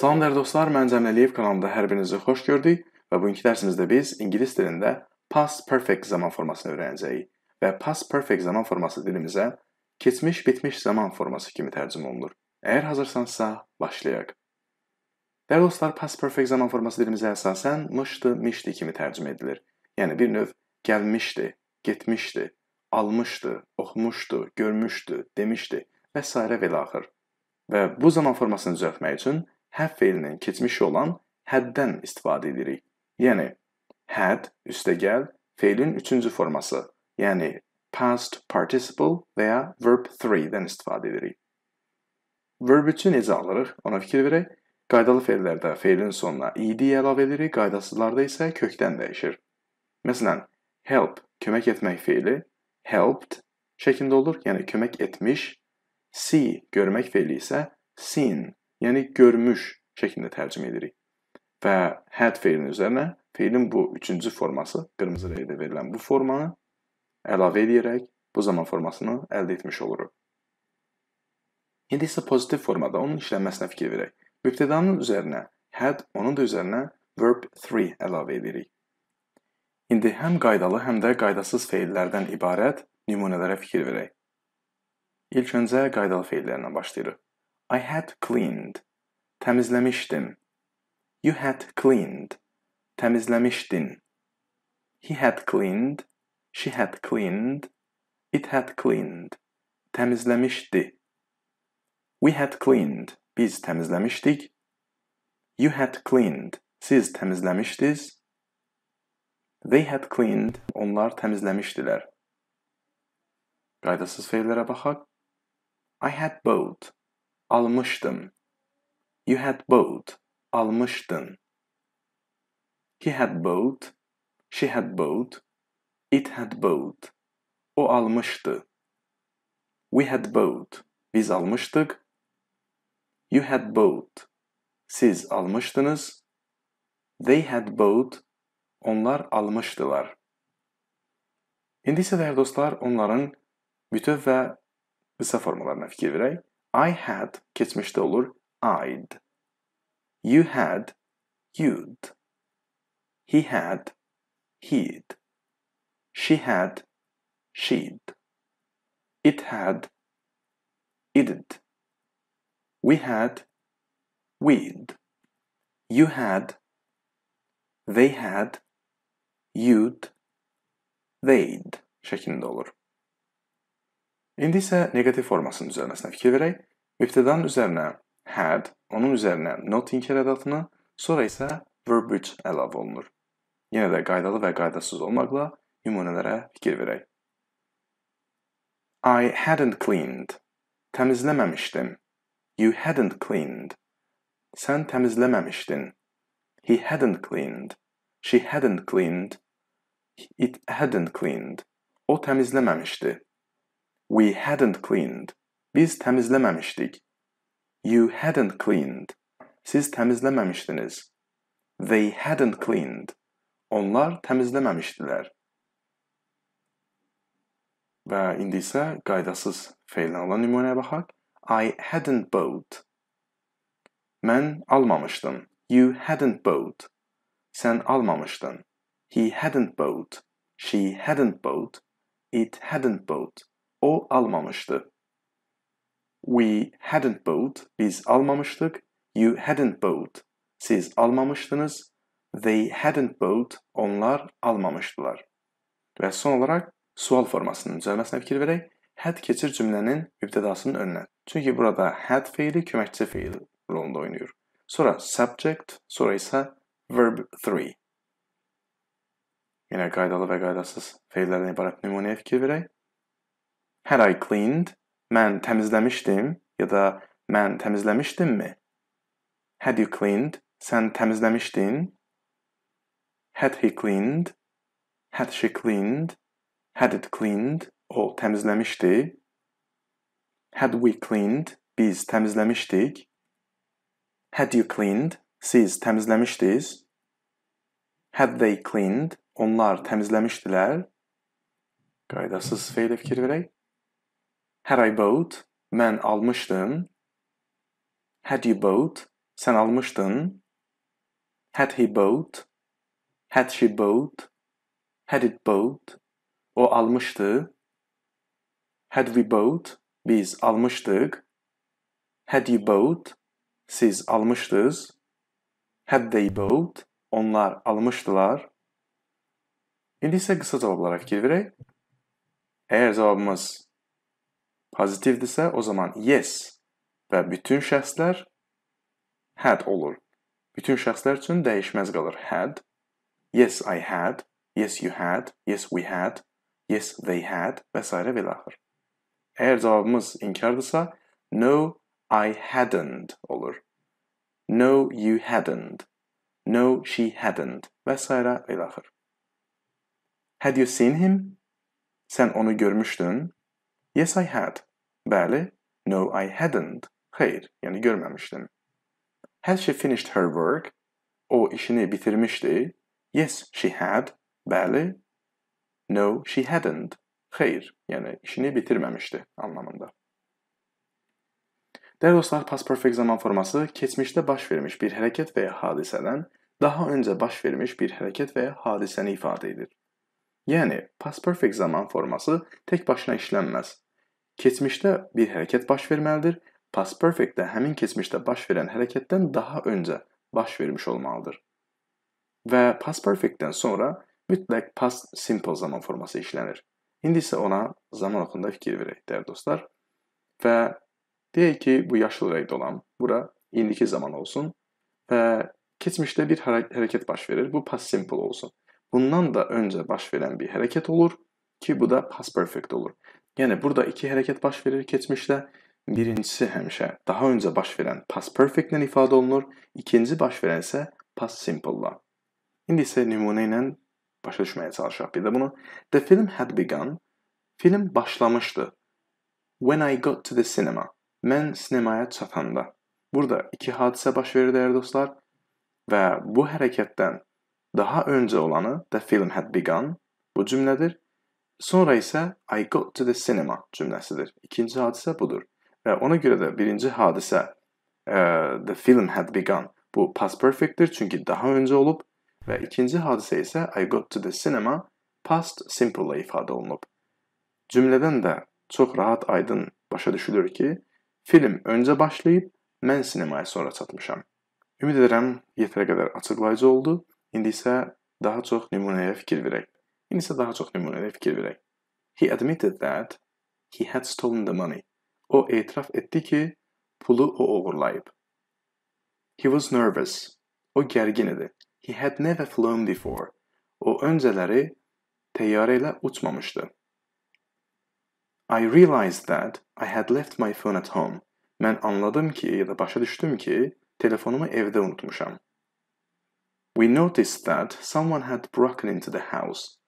Salam dəyərli dostlar, mən Cəmil Əliyev kanalında hər birinizi xoş gördük və bugünkü dərsimizdə biz ingilis dilində past perfect zaman formasını öyrənəcəyik və past perfect zaman forması dilimizə keçmiş bitmiş zaman forması kimi tərcümə olunur. Əgər hazırsansa, başlayaq. Dəyərli dostlar, past perfect zaman forması dilimizə əsasən mışdı, mişdi kimi tərcümə edilir. Yəni bir növ gəlmişdi, getmişdi, almışdı, oxumuşdu, görmüşdü, demişdi və s. və ilaxır. Və bu zaman formasını düzəltmək üçün həf feilinə keçmişi olan həddən istifadə edirik. Yəni had üstəgəl feilin üçüncü forması, yəni past participle və ya verb 3-dən istifadə edirik. Verb 3-ü necə alırıq? Ona fikir verək. Qaydalı feillərdə feilin sonuna ed əlavə edirik, qaydasızlarda isə kökdən dəyişir. Məsələn, help kömək etmək feili helped şəklində olur, yəni kömək etmiş. See görmək feili isə seen yəni görmüş şəklində tərcümə edirik. Və had feilinin üzərinə feilin bu üçüncü forması, qırmızı rəngdə verilən bu formanı əlavə edərək bu zaman formasını əldə etmiş oluruq. İndi isə pozitiv formada onun işlənməsinə fikir verək. Mübtədanın üzərinə had, onun da üzərinə verb 3 əlavə edirik. İndi həm qaydalı, həm də qaydasız feillərdən ibarət nümunələrə fikir verək. İlk öncə qaydalı feillərlə başlayırıq. I had cleaned. Temizlemiştim. You had cleaned. Temizlemiştin. He had cleaned. She had cleaned. It had cleaned. Temizlemişti. We had cleaned. Biz temizlemiştik. You had cleaned. Siz temizlemiştiniz. They had cleaned. Onlar temizlemiştiler. Qaydasız feillərə baxaq. I had bowed almışdın. You had bought, almışdın. He had bought, she had bought, it had bought. O almıştı. We had bought, biz almıştık. You had bought, siz almıştınız. They had bought, onlar almışdılar. İndi isə dəyərli dostlar, onların bütöv və qısa formalarına fikir verək. I had kesmişte olur I'd. You had you'd. He had he'd. She had she'd. It had it'd. We had we'd. You had they had you'd they'd şeklinde olur. İndi isə negativ formasının düzəlməsinə fikir verək. Mübtədanın üzərinə had, onun üzərinə noting ədadını, sonra isə verbiage əlavə olunur. Yenə də qaydalı və qaydasız olmaqla nümunələrə fikir verək. I hadn't cleaned. Təmizləməmişdim. You hadn't cleaned. Sən təmizləməmişdin. He hadn't cleaned. She hadn't cleaned. It hadn't cleaned. O təmizləməmişdi. We hadn't cleaned. Biz təmizləməmişdik. You hadn't cleaned. Siz təmizləməmişdiniz. They hadn't cleaned. Onlar təmizləməmişdilər. Və indi isə qaydasız feilin olan nümunəyə baxaq. I hadn't bought. Mən almamışdım. You hadn't bought. Sən almamışdın. He hadn't bought. She hadn't bought. It hadn't bought. O almamışdı. We hadn't bought. Biz almamıştık. You hadn't bought. Siz almamıştınız. They hadn't bought. Onlar almamışdılar. Və son olaraq sual formasının düzəlməsinə fikir verək. Had keçir cümlənin mübtədasının önünə. Çünki burada had feili köməkçi feil rolunda oynayır. Sonra subject, sonra isə verb 3. Yenə qaydalı və qaydasız feillərdən ibarət nümunəyə fikir verək. Had I cleaned? Mən təmizləmişdim ya da mən təmizləmişdimmi? Had you cleaned? Sən təmizləmişdin? Had he cleaned? Had she cleaned? Had it cleaned? O təmizləmişdi. Had we cleaned? Biz təmizləmişdik. Had you cleaned? Siz təmizləmişdiniz. Had they cleaned? Onlar təmizləmişdilər. Qaydasız feilə fikir verək. Had I bought? men almıştım. Had you bought? Sen almıştın. Had he bought? Had she bought? Had it bought? O almıştı. Had we bought? Biz almıştık. Had you bought? Siz almıştınız. Had they bought? Onlar almıştılar. İndi ise kısa cevap olarak girerek eğer cevabımız pozitivdirsə, o zaman yes və bütün şəxslər had olur. Bütün şəxslər üçün dəyişməz qalır had. Yes, I had. Yes, you had. Yes, we had. Yes, they had və s. və ilaxır. Əgər cavabımız inkardırsa, no, I hadn't olur. No, you hadn't. No, she hadn't və s. və ilaxır. Had you seen him? Sən onu görmüşdün? Yes, I had. Bəli. No, I hadn't. Xeyr, yəni görməmişdim. Had she finished her work? O işini bitirmişdi. Yes, she had. Bəli. No, she hadn't. Xeyr, yəni işini bitirməmişdi anlamında. Dəyərli dostlar, past perfect zaman forması keçmişdə baş vermiş bir hərəkət və ya hadisədən daha öncə baş vermiş bir hərəkət və ya hadisəni ifadə edir. Yəni, past perfect zaman forması tək başına işlənməz. Keçmişdə bir hərəkət baş verməlidir. Past perfect də həmin keçmişdə baş verən hərəkətdən daha öncə baş vermiş olmalıdır. Və past perfectdən sonra mütləq past simple zaman forması işlənir. İndi isə ona zaman oxunda fikir verək, dəyərli dostlar. Və deyək ki, bu yaşıl rəngdə olan bura indiki zaman olsun və keçmişdə bir hərə hərəkət baş verir. Bu past simple olsun. Bundan da öncə baş verən bir hərəkət olur ki, bu da past perfect olur. Yəni burada iki hərəkət baş verir keçmişdə. Birincisi həmişə daha öncə baş verən past perfect ilə ifadə olunur, ikinci baş verən isə past simple ilə. İndi isə nümunə ilə başa düşməyə çalışaq bir də bunu. The film had begun. Film başlamışdı. When I got to the cinema. Mən sinemaya çatanda. Burada iki hadisə baş verir dəyərli dostlar və bu hərəkətdən daha öncə olanı the film had begun bu cümlədir Sonra isə I got to the cinema cümləsidir. İkinci hadisə budur. Və ona görə də birinci hadisə uh, the film had begun bu past perfectdir çünki daha öncə olub və ikinci hadisə isə I got to the cinema past simple ilə ifadə olunub. Cümlədən də çox rahat aydın başa düşülür ki, film öncə başlayıb, mən sinemaya sonra çatmışam. Ümid edirəm yetərə qədər açıqlayıcı oldu. İndi isə daha çox nümunəyə fikir verək. Yine daha çok numunede fikir He admitted that he had stolen the money. O etiraf etti ki pulu o uğurlayıp. He was nervous. O gergin idi. He had never flown before. O önceleri teyyareyle uçmamıştı. I realized that I had left my phone at home. Mən anladım ki, ya da başa düştüm ki, telefonumu evde unutmuşam. We noticed that someone had broken into the house.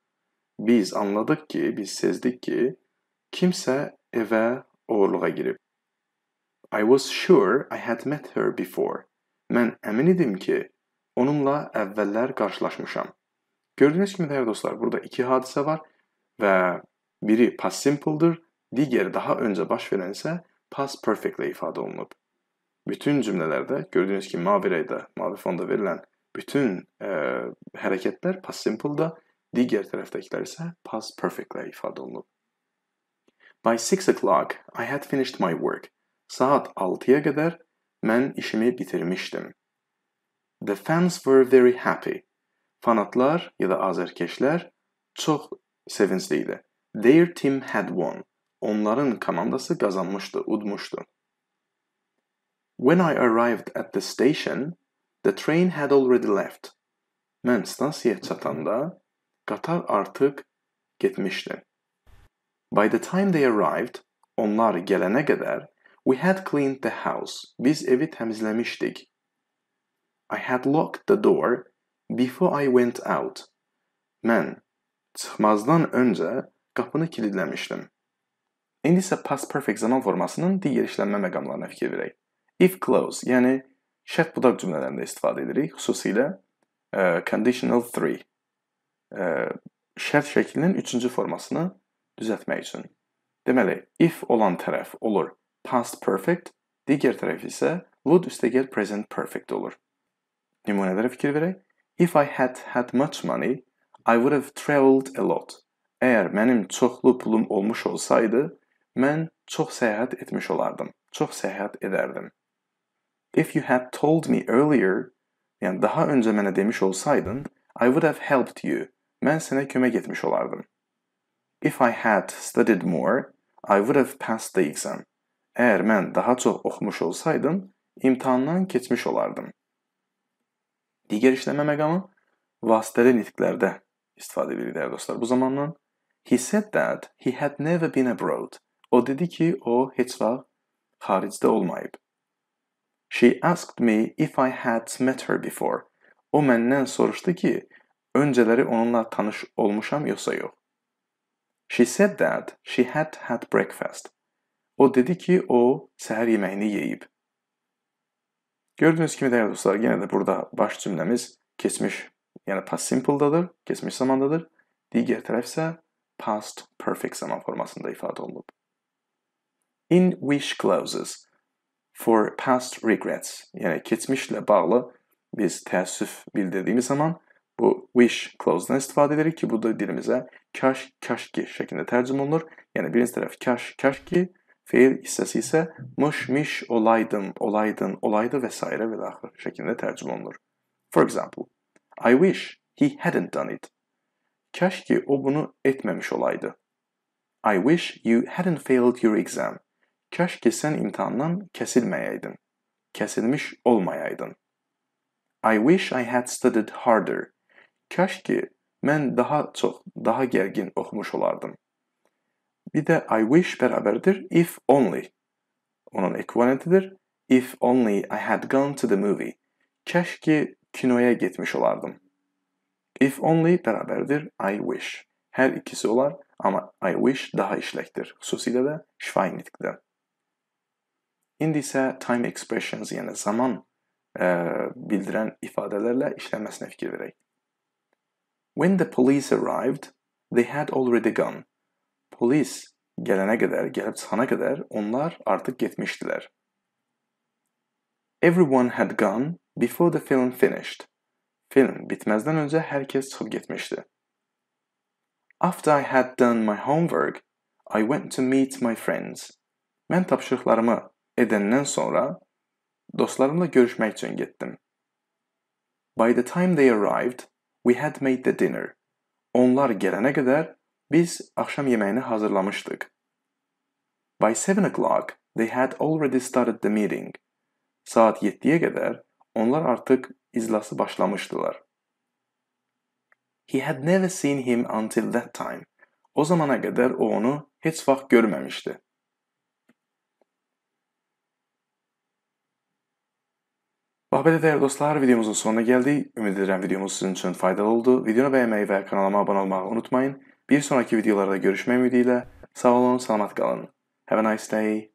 Biz anladık ki, biz sezdik ki, kimsə evə oğurluğa girib. I was sure I had met her before. Mən əmin idim ki, onunla əvvəllər qarşılaşmışam. Gördüyünüz kimi dəyərli dostlar, burada iki hadisə var və biri past simple-dır, digəri daha öncə baş verən isə past perfect-lə ifadə olunub. Bütün cümlələrdə gördüyünüz kimi mavi rəngdə, mavi fonda verilən bütün ə, hərəkətlər past simple-da, Digər tərəfdəkilər isə past perfectlə ifadə olunub. By 6 o'clock I had finished my work. Saat 6-ya qədər mən işimi bitirmişdim. The fans were very happy. Fanatlar ya da azərkeşlər çox sevincli idi. Their team had won. Onların komandası qazanmışdı, udmuşdu. When I arrived at the station, the train had already left. Mən stansiyaya çatanda Qatar artıq getmişdi. By the time they arrived, onlar gələnə qədər, we had cleaned the house. Biz evi təmizləmişdik. I had locked the door before I went out. Mən çıxmazdan öncə qapını kilidləmişdim. İndi isə past perfect zaman formasının digər işlənmə məqamlarına fikir verək. If clause, yəni şərt budaq cümlələrində istifadə edirik, xüsusilə uh, conditional 3. E, şərt şəklinin üçüncü formasını düzəltmək üçün. Deməli, if olan tərəf olur past perfect, digər tərəf isə would üstəgəl present perfect olur. Nümunələrə fikir verək. If I had had much money, I would have traveled a lot. Əgər mənim çoxlu pulum olmuş olsaydı, mən çox səyahət etmiş olardım. Çox səyahət edərdim. If you had told me earlier, yəni daha öncə mənə demiş olsaydın, I would have helped you mən sənə kömək etmiş olardım. If I had studied more, I would have passed the exam. Əgər mən daha çox oxumuş olsaydım, imtahandan keçmiş olardım. Digər işləmə məqamı vasitəli nitqlərdə istifadə edilir dəyərli dostlar. Bu zamandan he said that he had never been abroad. O dedi ki, o heç vaxt xaricdə olmayıb. She asked me if I had met her before. O məndən soruşdu ki, önceleri onunla tanış olmuşam yoksa yok. She said that she had had breakfast. O dedi ki o seher yemeğini yiyip. Gördüğünüz gibi değerli dostlar yine de burada baş cümlemiz kesmiş yani past simple'dadır, kesmiş zamandadır. Diğer taraf ise past perfect zaman formasında ifade olunub. In which clauses for past regrets yani geçmişle bağlı biz təəssüf bildirdiyimiz zaman bu wish clause'dan istifade edilir ki bu da dilimize kaş kaşki şeklinde tercüme olunur. Yani birinci taraf kaş kaşki, fiil hissesi ise mış miş olaydım, olaydın, olaydı vesaire ve dahil şeklinde tercüme olunur. For example, I wish he hadn't done it. Keşke o bunu etmemiş olaydı. I wish you hadn't failed your exam. Keşke sen imtihandan kesilmeyeydin. Kesilmiş olmayaydın. I wish I had studied harder. Kaş ki mən daha çox, daha gərgin oxumuş olardım. Bir də I wish bərabərdir if only. Onun ekvivalentidir if only I had gone to the movie. Kaş ki kinoya getmiş olardım. If only bərabərdir I wish. Hər ikisi olar, amma I wish daha işləkdir, xüsusilə də Schweinitqdə. İndi isə time expressions, yəni zaman ə, bildirən ifadələrlə işlənməsinə fikir verək. When the police arrived, they had already gone. Police gələnə qədər, gəlib çıxana qədər onlar artıq getmişdilər. Everyone had gone before the film finished. Film bitməzdən öncə hər kəs çıxıb getmişdi. After I had done my homework, I went to meet my friends. Mən tapşırıqlarımı edəndən sonra dostlarımla görüşmək üçün getdim. By the time they arrived, We had made the dinner. Onlar gelene kadar biz akşam yemeğini hazırlamıştık. By seven o'clock, they had already started the meeting. Saat 7'ye kadar onlar artık izlası başlamıştılar. He had never seen him until that time. O zamana kadar o onu heç vaxt görməmişdi. Muhabbet değer dostlar videomuzun sonuna geldi. Ümit ederim videomuz sizin için faydalı oldu. Videonu beğenmeyi ve kanalıma abone olmayı unutmayın. Bir sonraki videolarda görüşmek ümidiyle. Sağ olun, selamat kalın. Have a nice day.